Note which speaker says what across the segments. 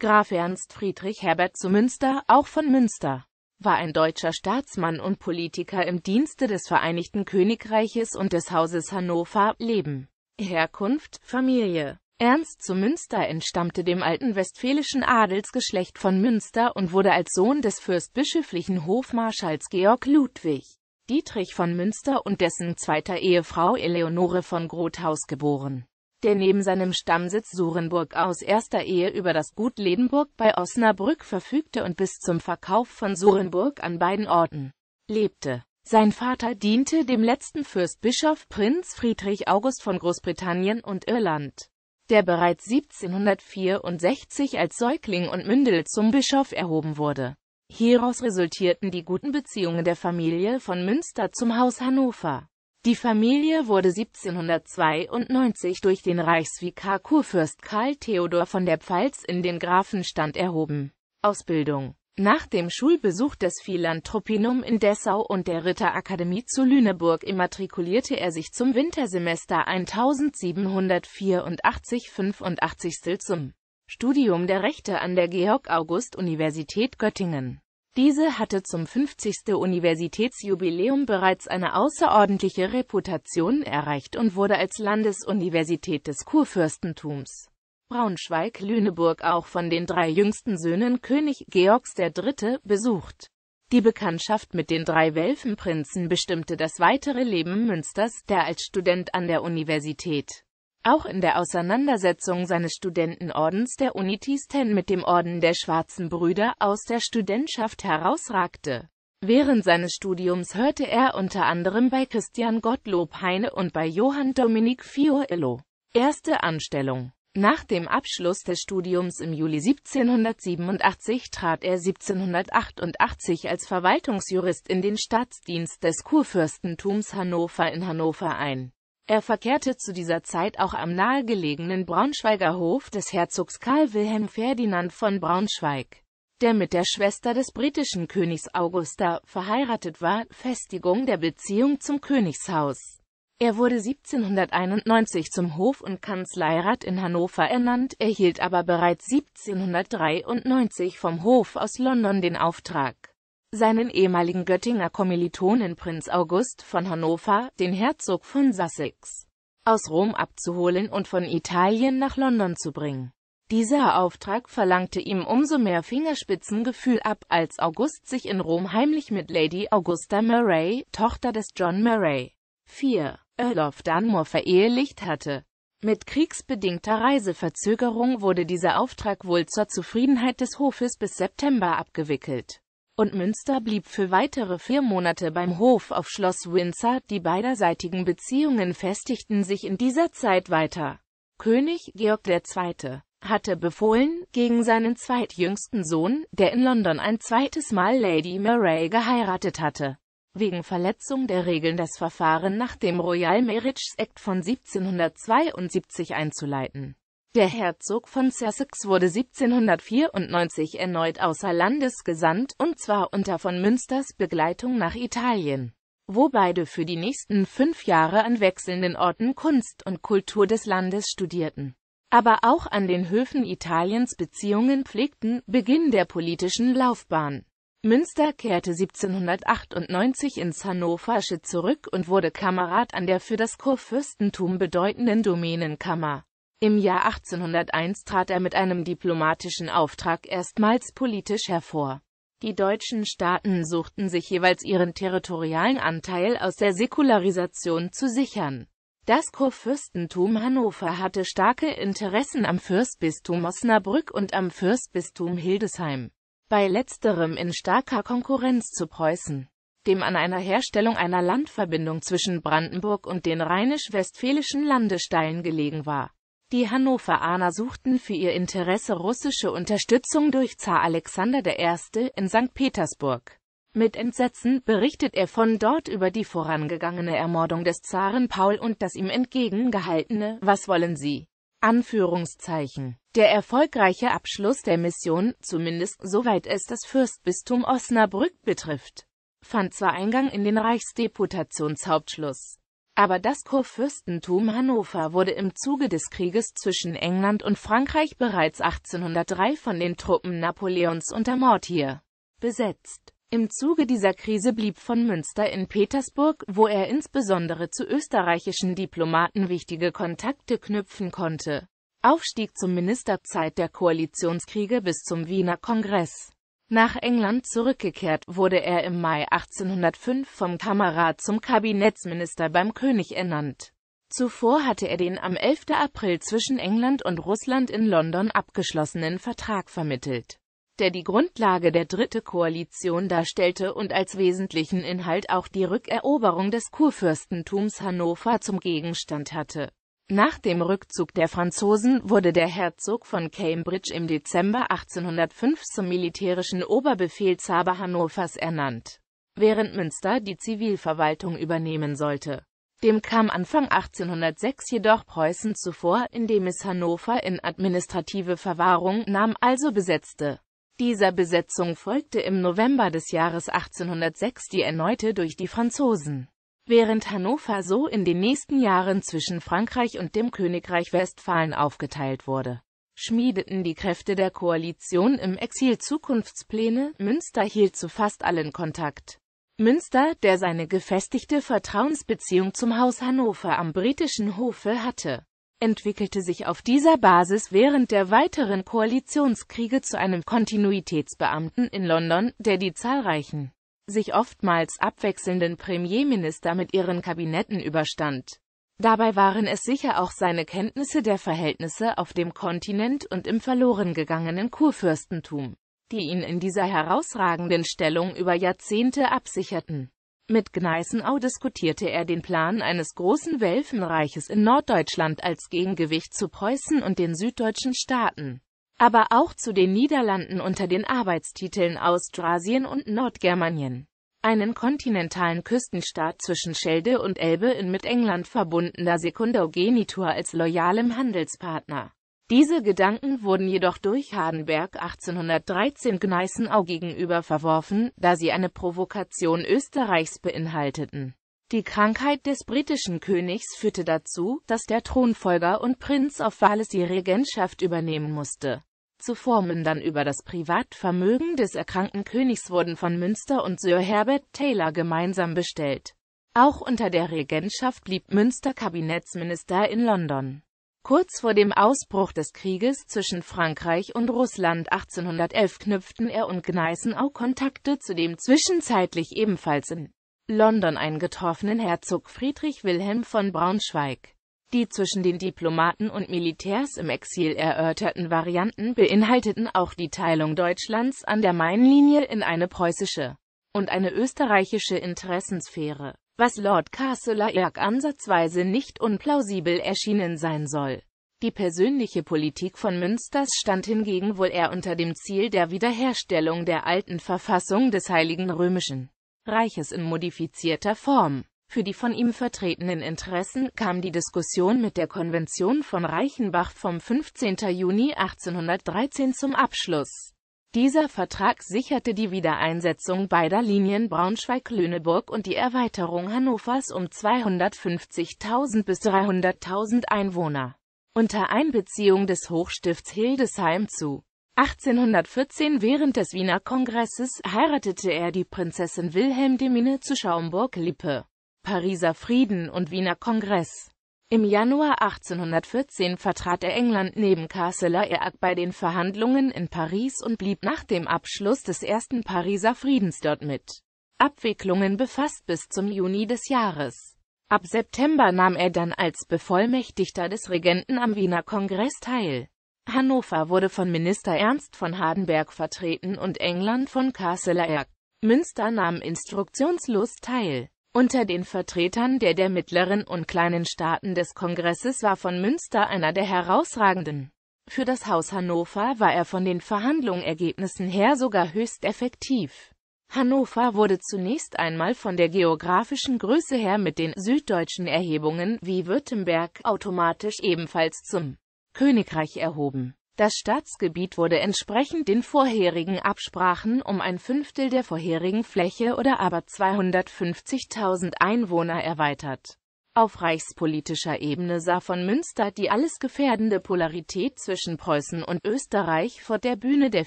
Speaker 1: Graf Ernst Friedrich Herbert zu Münster, auch von Münster, war ein deutscher Staatsmann und Politiker im Dienste des Vereinigten Königreiches und des Hauses Hannover, Leben, Herkunft, Familie. Ernst zu Münster entstammte dem alten westfälischen Adelsgeschlecht von Münster und wurde als Sohn des fürstbischöflichen Hofmarschalls Georg Ludwig Dietrich von Münster und dessen zweiter Ehefrau Eleonore von Grothaus geboren der neben seinem Stammsitz Surenburg aus erster Ehe über das Gut Ledenburg bei Osnabrück verfügte und bis zum Verkauf von Surenburg an beiden Orten lebte. Sein Vater diente dem letzten Fürstbischof Prinz Friedrich August von Großbritannien und Irland, der bereits 1764 als Säugling und Mündel zum Bischof erhoben wurde. Hieraus resultierten die guten Beziehungen der Familie von Münster zum Haus Hannover. Die Familie wurde 1792 durch den Reichsvikar Kurfürst Karl Theodor von der Pfalz in den Grafenstand erhoben. Ausbildung Nach dem Schulbesuch des Philanthropinum in Dessau und der Ritterakademie zu Lüneburg immatrikulierte er sich zum Wintersemester 1784-85 zum Studium der Rechte an der Georg-August-Universität Göttingen. Diese hatte zum 50. Universitätsjubiläum bereits eine außerordentliche Reputation erreicht und wurde als Landesuniversität des Kurfürstentums Braunschweig-Lüneburg auch von den drei jüngsten Söhnen König Georgs III. besucht. Die Bekanntschaft mit den drei Welfenprinzen bestimmte das weitere Leben Münsters, der als Student an der Universität auch in der Auseinandersetzung seines Studentenordens der Unitisten mit dem Orden der Schwarzen Brüder aus der Studentschaft herausragte. Während seines Studiums hörte er unter anderem bei Christian Gottlob Heine und bei Johann Dominik Fiorello. Erste Anstellung Nach dem Abschluss des Studiums im Juli 1787 trat er 1788 als Verwaltungsjurist in den Staatsdienst des Kurfürstentums Hannover in Hannover ein. Er verkehrte zu dieser Zeit auch am nahegelegenen Braunschweiger Hof des Herzogs Karl Wilhelm Ferdinand von Braunschweig, der mit der Schwester des britischen Königs Augusta verheiratet war, Festigung der Beziehung zum Königshaus. Er wurde 1791 zum Hof- und Kanzleirat in Hannover ernannt, erhielt aber bereits 1793 vom Hof aus London den Auftrag, seinen ehemaligen Göttinger Kommilitonen Prinz August von Hannover, den Herzog von Sussex, aus Rom abzuholen und von Italien nach London zu bringen. Dieser Auftrag verlangte ihm umso mehr Fingerspitzengefühl ab, als August sich in Rom heimlich mit Lady Augusta Murray, Tochter des John Murray, 4. Earl of Dunmore verehelicht hatte. Mit kriegsbedingter Reiseverzögerung wurde dieser Auftrag wohl zur Zufriedenheit des Hofes bis September abgewickelt und Münster blieb für weitere vier Monate beim Hof auf Schloss Windsor, die beiderseitigen Beziehungen festigten sich in dieser Zeit weiter. König Georg II. hatte befohlen, gegen seinen zweitjüngsten Sohn, der in London ein zweites Mal Lady Murray geheiratet hatte, wegen Verletzung der Regeln das Verfahren nach dem Royal Marriages Act von 1772 einzuleiten. Der Herzog von Sussex wurde 1794 erneut außer Landes gesandt, und zwar unter von Münsters Begleitung nach Italien, wo beide für die nächsten fünf Jahre an wechselnden Orten Kunst und Kultur des Landes studierten aber auch an den Höfen Italiens Beziehungen pflegten, Beginn der politischen Laufbahn. Münster kehrte 1798 ins Hannoversche zurück und wurde Kamerad an der für das Kurfürstentum bedeutenden Domänenkammer. Im Jahr 1801 trat er mit einem diplomatischen Auftrag erstmals politisch hervor. Die deutschen Staaten suchten sich jeweils ihren territorialen Anteil aus der Säkularisation zu sichern. Das Kurfürstentum Hannover hatte starke Interessen am Fürstbistum Osnabrück und am Fürstbistum Hildesheim, bei letzterem in starker Konkurrenz zu Preußen. Dem an einer Herstellung einer Landverbindung zwischen Brandenburg und den rheinisch-westfälischen Landesteilen gelegen war die Hannoveraner suchten für ihr Interesse russische Unterstützung durch Zar Alexander I. in St. Petersburg. Mit Entsetzen berichtet er von dort über die vorangegangene Ermordung des Zaren Paul und das ihm entgegengehaltene Was wollen Sie? Anführungszeichen. Der erfolgreiche Abschluss der Mission, zumindest soweit es das Fürstbistum Osnabrück betrifft, fand zwar Eingang in den Reichsdeputationshauptschluss aber das Kurfürstentum Hannover wurde im Zuge des Krieges zwischen England und Frankreich bereits 1803 von den Truppen Napoleons unter Mortier besetzt. Im Zuge dieser Krise blieb von Münster in Petersburg, wo er insbesondere zu österreichischen Diplomaten wichtige Kontakte knüpfen konnte. Aufstieg zum Ministerzeit der Koalitionskriege bis zum Wiener Kongress nach England zurückgekehrt, wurde er im Mai 1805 vom Kamerad zum Kabinettsminister beim König ernannt. Zuvor hatte er den am 11. April zwischen England und Russland in London abgeschlossenen Vertrag vermittelt, der die Grundlage der Dritte Koalition darstellte und als wesentlichen Inhalt auch die Rückeroberung des Kurfürstentums Hannover zum Gegenstand hatte nach dem Rückzug der Franzosen wurde der Herzog von Cambridge im Dezember 1805 zum militärischen Oberbefehlshaber Hannovers ernannt, während Münster die Zivilverwaltung übernehmen sollte. Dem kam Anfang 1806 jedoch Preußen zuvor, indem es Hannover in administrative Verwahrung nahm, also besetzte. Dieser Besetzung folgte im November des Jahres 1806 die erneute durch die Franzosen während Hannover so in den nächsten Jahren zwischen Frankreich und dem Königreich Westfalen aufgeteilt wurde. Schmiedeten die Kräfte der Koalition im Exil Zukunftspläne, Münster hielt zu fast allen Kontakt. Münster, der seine gefestigte Vertrauensbeziehung zum Haus Hannover am britischen Hofe hatte, entwickelte sich auf dieser Basis während der weiteren Koalitionskriege zu einem Kontinuitätsbeamten in London, der die zahlreichen sich oftmals abwechselnden Premierminister mit ihren Kabinetten überstand. Dabei waren es sicher auch seine Kenntnisse der Verhältnisse auf dem Kontinent und im verloren gegangenen Kurfürstentum, die ihn in dieser herausragenden Stellung über Jahrzehnte absicherten. Mit Gneisenau diskutierte er den Plan eines großen Welfenreiches in Norddeutschland als Gegengewicht zu Preußen und den süddeutschen Staaten aber auch zu den Niederlanden unter den Arbeitstiteln Austrasien und Nordgermanien. Einen kontinentalen Küstenstaat zwischen Schelde und Elbe in mit England verbundener Sekundogenitur als loyalem Handelspartner. Diese Gedanken wurden jedoch durch Hardenberg 1813 Gneisenau gegenüber verworfen, da sie eine Provokation Österreichs beinhalteten. Die Krankheit des britischen Königs führte dazu, dass der Thronfolger und Prinz auf Wales die Regentschaft übernehmen musste. Zuformungen dann über das Privatvermögen des erkrankten Königs wurden von Münster und Sir Herbert Taylor gemeinsam bestellt. Auch unter der Regentschaft blieb Münster Kabinettsminister in London. Kurz vor dem Ausbruch des Krieges zwischen Frankreich und Russland 1811 knüpften er und Gneisenau Kontakte zu dem zwischenzeitlich ebenfalls in London eingetroffenen Herzog Friedrich Wilhelm von Braunschweig. Die zwischen den Diplomaten und Militärs im Exil erörterten Varianten beinhalteten auch die Teilung Deutschlands an der Mainlinie in eine preußische und eine österreichische Interessensphäre, was Lord Castlereagh ansatzweise nicht unplausibel erschienen sein soll. Die persönliche Politik von Münsters stand hingegen wohl eher unter dem Ziel der Wiederherstellung der alten Verfassung des Heiligen Römischen Reiches in modifizierter Form. Für die von ihm vertretenen Interessen kam die Diskussion mit der Konvention von Reichenbach vom 15. Juni 1813 zum Abschluss. Dieser Vertrag sicherte die Wiedereinsetzung beider Linien Braunschweig-Lüneburg und die Erweiterung Hannovers um 250.000 bis 300.000 Einwohner unter Einbeziehung des Hochstifts Hildesheim zu. 1814 während des Wiener Kongresses heiratete er die Prinzessin Wilhelm Wilhelmdemine zu Schaumburg-Lippe. Pariser Frieden und Wiener Kongress. Im Januar 1814 vertrat er England neben Castlereagh bei den Verhandlungen in Paris und blieb nach dem Abschluss des ersten Pariser Friedens dort mit Abwicklungen befasst bis zum Juni des Jahres. Ab September nahm er dann als Bevollmächtigter des Regenten am Wiener Kongress teil. Hannover wurde von Minister Ernst von Hardenberg vertreten und England von Castlereagh. Münster nahm instruktionslos teil. Unter den Vertretern der der mittleren und kleinen Staaten des Kongresses war von Münster einer der herausragenden. Für das Haus Hannover war er von den Verhandlungsergebnissen her sogar höchst effektiv. Hannover wurde zunächst einmal von der geografischen Größe her mit den süddeutschen Erhebungen wie Württemberg automatisch ebenfalls zum Königreich erhoben. Das Staatsgebiet wurde entsprechend den vorherigen Absprachen um ein Fünftel der vorherigen Fläche oder aber 250.000 Einwohner erweitert. Auf reichspolitischer Ebene sah von Münster die alles gefährdende Polarität zwischen Preußen und Österreich vor der Bühne der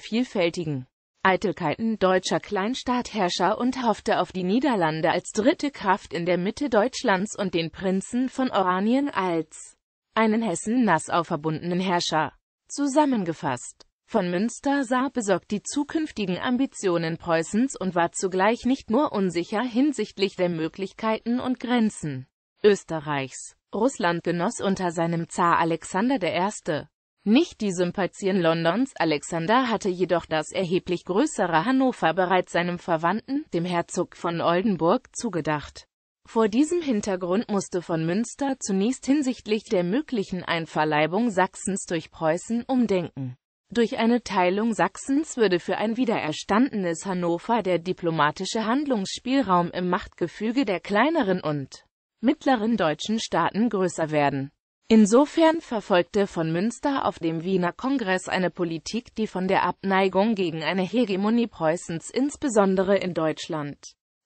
Speaker 1: vielfältigen Eitelkeiten deutscher Kleinstaatherrscher und hoffte auf die Niederlande als dritte Kraft in der Mitte Deutschlands und den Prinzen von Oranien als einen Hessen-Nassau verbundenen Herrscher. Zusammengefasst, von Münster sah besorgt die zukünftigen Ambitionen Preußens und war zugleich nicht nur unsicher hinsichtlich der Möglichkeiten und Grenzen Österreichs. Russland genoss unter seinem Zar Alexander I. Nicht die Sympathien Londons, Alexander hatte jedoch das erheblich größere Hannover bereits seinem Verwandten, dem Herzog von Oldenburg, zugedacht. Vor diesem Hintergrund musste von Münster zunächst hinsichtlich der möglichen Einverleibung Sachsens durch Preußen umdenken. Durch eine Teilung Sachsens würde für ein wiedererstandenes Hannover der diplomatische Handlungsspielraum im Machtgefüge der kleineren und mittleren deutschen Staaten größer werden. Insofern verfolgte von Münster auf dem Wiener Kongress eine Politik, die von der Abneigung gegen eine Hegemonie Preußens insbesondere in Deutschland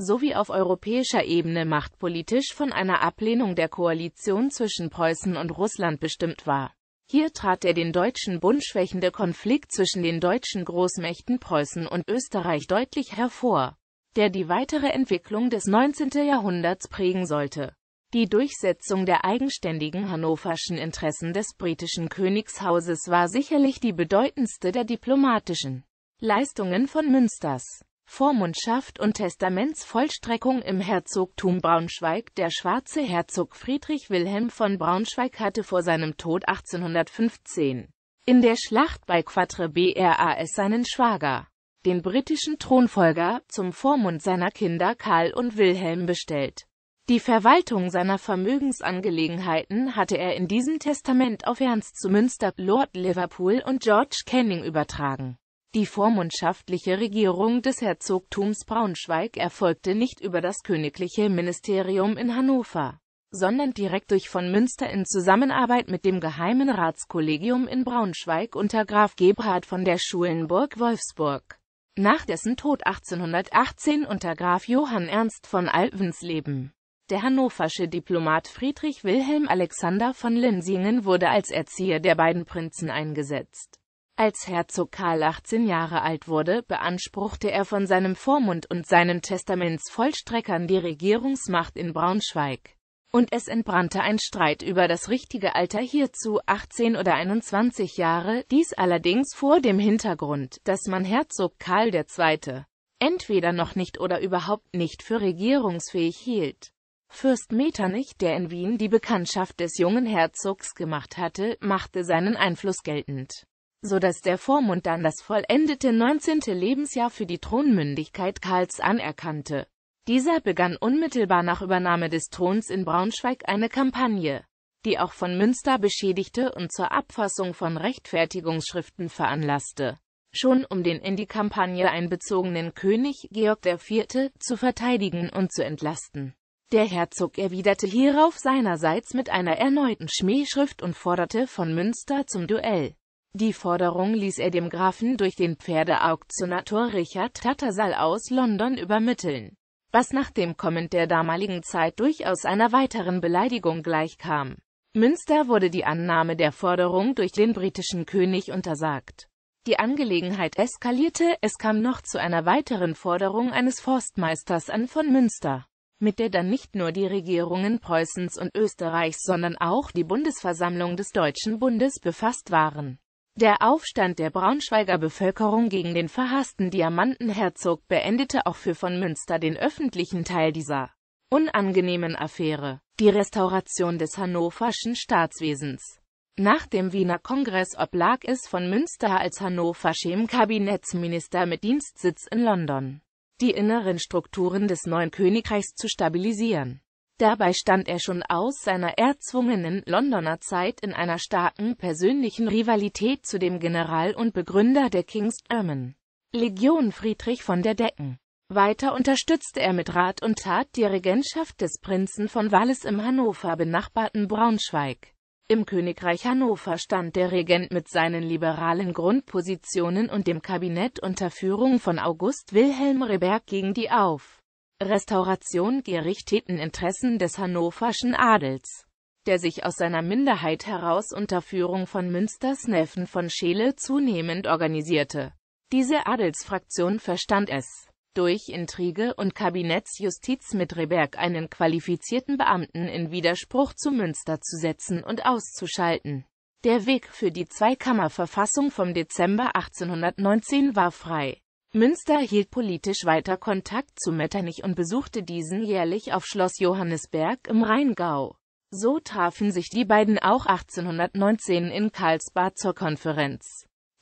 Speaker 1: sowie auf europäischer Ebene machtpolitisch von einer Ablehnung der Koalition zwischen Preußen und Russland bestimmt war. Hier trat der den Deutschen Bund schwächende Konflikt zwischen den deutschen Großmächten Preußen und Österreich deutlich hervor, der die weitere Entwicklung des 19. Jahrhunderts prägen sollte. Die Durchsetzung der eigenständigen hannoverschen Interessen des britischen Königshauses war sicherlich die bedeutendste der diplomatischen Leistungen von Münsters. Vormundschaft und Testamentsvollstreckung im Herzogtum Braunschweig. Der schwarze Herzog Friedrich Wilhelm von Braunschweig hatte vor seinem Tod 1815 in der Schlacht bei Quatre Bras seinen Schwager, den britischen Thronfolger, zum Vormund seiner Kinder Karl und Wilhelm bestellt. Die Verwaltung seiner Vermögensangelegenheiten hatte er in diesem Testament auf Ernst zu Münster, Lord Liverpool und George Canning übertragen. Die vormundschaftliche Regierung des Herzogtums Braunschweig erfolgte nicht über das königliche Ministerium in Hannover, sondern direkt durch von Münster in Zusammenarbeit mit dem Geheimen Ratskollegium in Braunschweig unter Graf Gebhard von der Schulenburg Wolfsburg, nach dessen Tod 1818 unter Graf Johann Ernst von Alvensleben. Der hannoversche Diplomat Friedrich Wilhelm Alexander von Linsingen wurde als Erzieher der beiden Prinzen eingesetzt als Herzog Karl 18 Jahre alt wurde, beanspruchte er von seinem Vormund und seinen Testamentsvollstreckern die Regierungsmacht in Braunschweig. Und es entbrannte ein Streit über das richtige Alter hierzu, 18 oder 21 Jahre, dies allerdings vor dem Hintergrund, dass man Herzog Karl II. entweder noch nicht oder überhaupt nicht für regierungsfähig hielt. Fürst Metternich, der in Wien die Bekanntschaft des jungen Herzogs gemacht hatte, machte seinen Einfluss geltend so dass der Vormund dann das vollendete 19. Lebensjahr für die Thronmündigkeit Karls anerkannte. Dieser begann unmittelbar nach Übernahme des Throns in Braunschweig eine Kampagne, die auch von Münster beschädigte und zur Abfassung von Rechtfertigungsschriften veranlasste. Schon um den in die Kampagne einbezogenen König Georg IV. zu verteidigen und zu entlasten. Der Herzog erwiderte hierauf seinerseits mit einer erneuten Schmähschrift und forderte von Münster zum Duell. Die Forderung ließ er dem Grafen durch den Pferdeauktionator Richard Tattersall aus London übermitteln, was nach dem Kommen der damaligen Zeit durchaus einer weiteren Beleidigung gleichkam. Münster wurde die Annahme der Forderung durch den britischen König untersagt. Die Angelegenheit eskalierte, es kam noch zu einer weiteren Forderung eines Forstmeisters an von Münster, mit der dann nicht nur die Regierungen Preußens und Österreichs, sondern auch die Bundesversammlung des Deutschen Bundes befasst waren. Der Aufstand der Braunschweiger Bevölkerung gegen den verhassten Diamantenherzog beendete auch für von Münster den öffentlichen Teil dieser unangenehmen Affäre. Die Restauration des hannoverschen Staatswesens. Nach dem Wiener Kongress oblag es von Münster als hannoverschem Kabinettsminister mit Dienstsitz in London, die inneren Strukturen des neuen Königreichs zu stabilisieren. Dabei stand er schon aus seiner erzwungenen Londoner Zeit in einer starken persönlichen Rivalität zu dem General und Begründer der King's Ermen, Legion Friedrich von der Decken. Weiter unterstützte er mit Rat und Tat die Regentschaft des Prinzen von Wallis im Hannover benachbarten Braunschweig. Im Königreich Hannover stand der Regent mit seinen liberalen Grundpositionen und dem Kabinett unter Führung von August Wilhelm Reberg gegen die auf Restauration gerichteten Interessen des hannoverschen Adels, der sich aus seiner Minderheit heraus unter Führung von Münsters Neffen von Scheele zunehmend organisierte. Diese Adelsfraktion verstand es, durch Intrige und Kabinettsjustiz mit Reberg einen qualifizierten Beamten in Widerspruch zu Münster zu setzen und auszuschalten. Der Weg für die Zweikammerverfassung vom Dezember 1819 war frei. Münster hielt politisch weiter Kontakt zu Metternich und besuchte diesen jährlich auf Schloss Johannesberg im Rheingau. So trafen sich die beiden auch 1819 in Karlsbad zur Konferenz.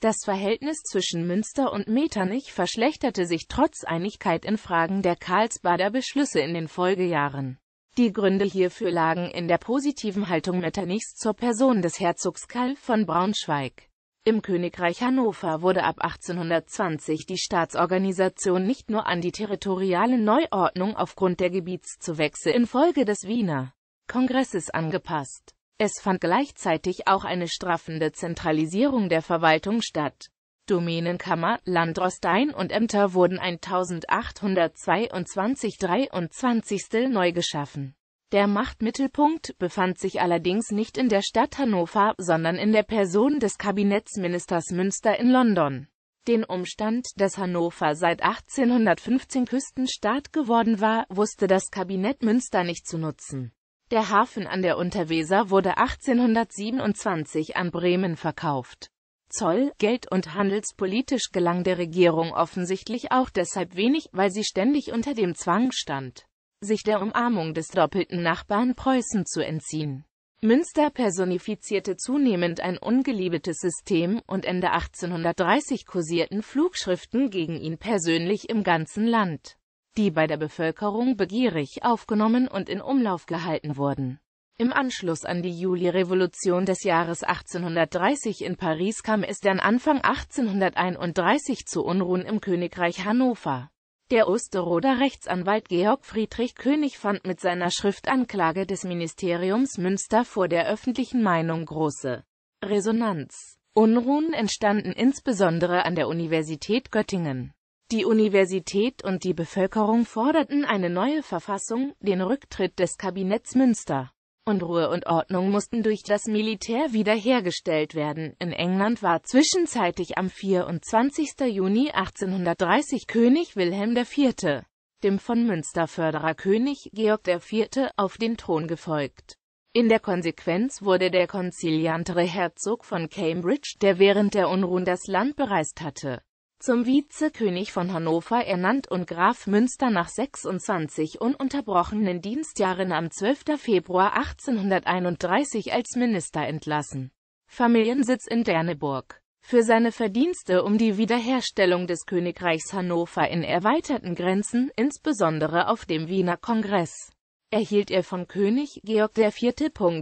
Speaker 1: Das Verhältnis zwischen Münster und Metternich verschlechterte sich trotz Einigkeit in Fragen der Karlsbader Beschlüsse in den Folgejahren. Die Gründe hierfür lagen in der positiven Haltung Metternichs zur Person des Herzogs Karl von Braunschweig. Im Königreich Hannover wurde ab 1820 die Staatsorganisation nicht nur an die territoriale Neuordnung aufgrund der Gebietszuwächse infolge des Wiener Kongresses angepasst. Es fand gleichzeitig auch eine straffende Zentralisierung der Verwaltung statt. Domänenkammer, Landrostein und Ämter wurden 1822-23 neu geschaffen der Machtmittelpunkt befand sich allerdings nicht in der Stadt Hannover, sondern in der Person des Kabinettsministers Münster in London. Den Umstand, dass Hannover seit 1815 Küstenstaat geworden war, wusste das Kabinett Münster nicht zu nutzen. Der Hafen an der Unterweser wurde 1827 an Bremen verkauft. Zoll-, Geld- und handelspolitisch gelang der Regierung offensichtlich auch deshalb wenig, weil sie ständig unter dem Zwang stand sich der Umarmung des doppelten Nachbarn Preußen zu entziehen. Münster personifizierte zunehmend ein ungeliebetes System und Ende 1830 kursierten Flugschriften gegen ihn persönlich im ganzen Land, die bei der Bevölkerung begierig aufgenommen und in Umlauf gehalten wurden. Im Anschluss an die Juli-Revolution des Jahres 1830 in Paris kam es dann Anfang 1831 zu Unruhen im Königreich Hannover. Der Osteroder Rechtsanwalt Georg Friedrich König fand mit seiner Schriftanklage des Ministeriums Münster vor der öffentlichen Meinung große Resonanz. Unruhen entstanden insbesondere an der Universität Göttingen. Die Universität und die Bevölkerung forderten eine neue Verfassung, den Rücktritt des Kabinetts Münster und Ruhe und Ordnung mussten durch das Militär wiederhergestellt werden. In England war zwischenzeitlich am 24. Juni 1830 König Wilhelm IV., dem von Münsterförderer König Georg IV., auf den Thron gefolgt. In der Konsequenz wurde der konziliantere Herzog von Cambridge, der während der Unruhen das Land bereist hatte, zum Vizekönig von Hannover ernannt und Graf Münster nach 26 ununterbrochenen Dienstjahren am 12. Februar 1831 als Minister entlassen. Familiensitz in Derneburg. Für seine Verdienste um die Wiederherstellung des Königreichs Hannover in erweiterten Grenzen, insbesondere auf dem Wiener Kongress, erhielt er von König Georg IV.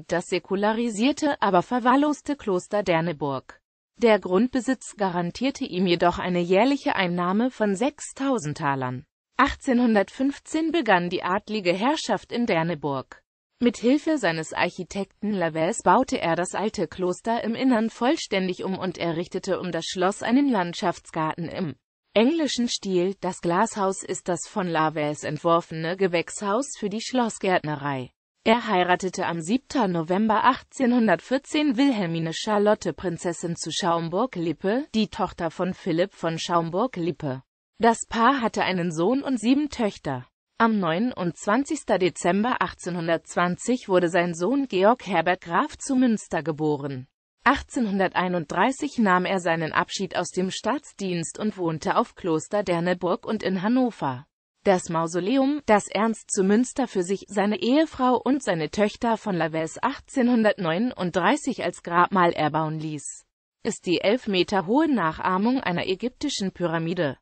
Speaker 1: das säkularisierte, aber verwahrloste Kloster Derneburg. Der Grundbesitz garantierte ihm jedoch eine jährliche Einnahme von 6.000 Talern. 1815 begann die adlige Herrschaft in Derneburg. Mit Hilfe seines Architekten Laves baute er das alte Kloster im Innern vollständig um und errichtete um das Schloss einen Landschaftsgarten im englischen Stil. Das Glashaus ist das von Laves entworfene Gewächshaus für die Schlossgärtnerei. Er heiratete am 7. November 1814 Wilhelmine Charlotte Prinzessin zu Schaumburg-Lippe, die Tochter von Philipp von Schaumburg-Lippe. Das Paar hatte einen Sohn und sieben Töchter. Am 29. Dezember 1820 wurde sein Sohn Georg Herbert Graf zu Münster geboren. 1831 nahm er seinen Abschied aus dem Staatsdienst und wohnte auf Kloster Derneburg und in Hannover. Das Mausoleum, das Ernst zu Münster für sich, seine Ehefrau und seine Töchter von Laves 1839 als Grabmal erbauen ließ, ist die elf Meter hohe Nachahmung einer ägyptischen Pyramide.